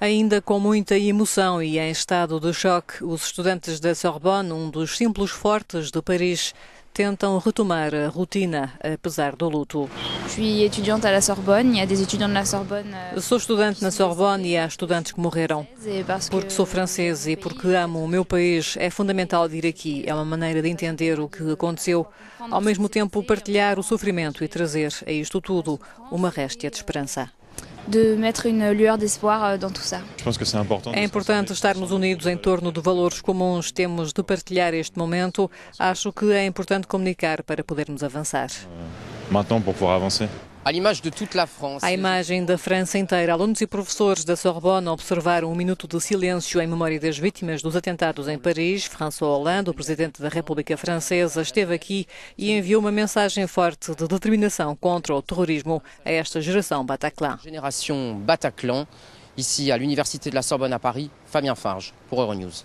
Ainda com muita emoção e em estado de choque, os estudantes da Sorbonne, um dos símbolos fortes de Paris, tentam retomar a rotina, apesar do luto. Euh, sou estudante na Sorbonne e há estudantes que morreram. Porque sou francês e porque amo o meu país, é fundamental vir aqui. É uma maneira de entender o que aconteceu, ao mesmo tempo partilhar o sofrimento e trazer a isto tudo uma réstia de esperança de mettre une lueur d'espoir euh, dans tout ça. É importante estarmos unidos em torno de valores comuns. Temos de partilhar este momento. Acho que é importante comunicar para podermos avançar. Euh, maintenant, pour pouvoir avancer. A imagem da França inteira, alunos e professores da Sorbonne observaram um minuto de silêncio em memória das vítimas dos atentados em Paris. François Hollande, o presidente da República Francesa, esteve aqui e enviou uma mensagem forte de determinação contra o terrorismo a esta geração Bataclan. Geração Bataclan, ici à l'Université de la Sorbonne à Paris, Fabien Farge, pour Euronews.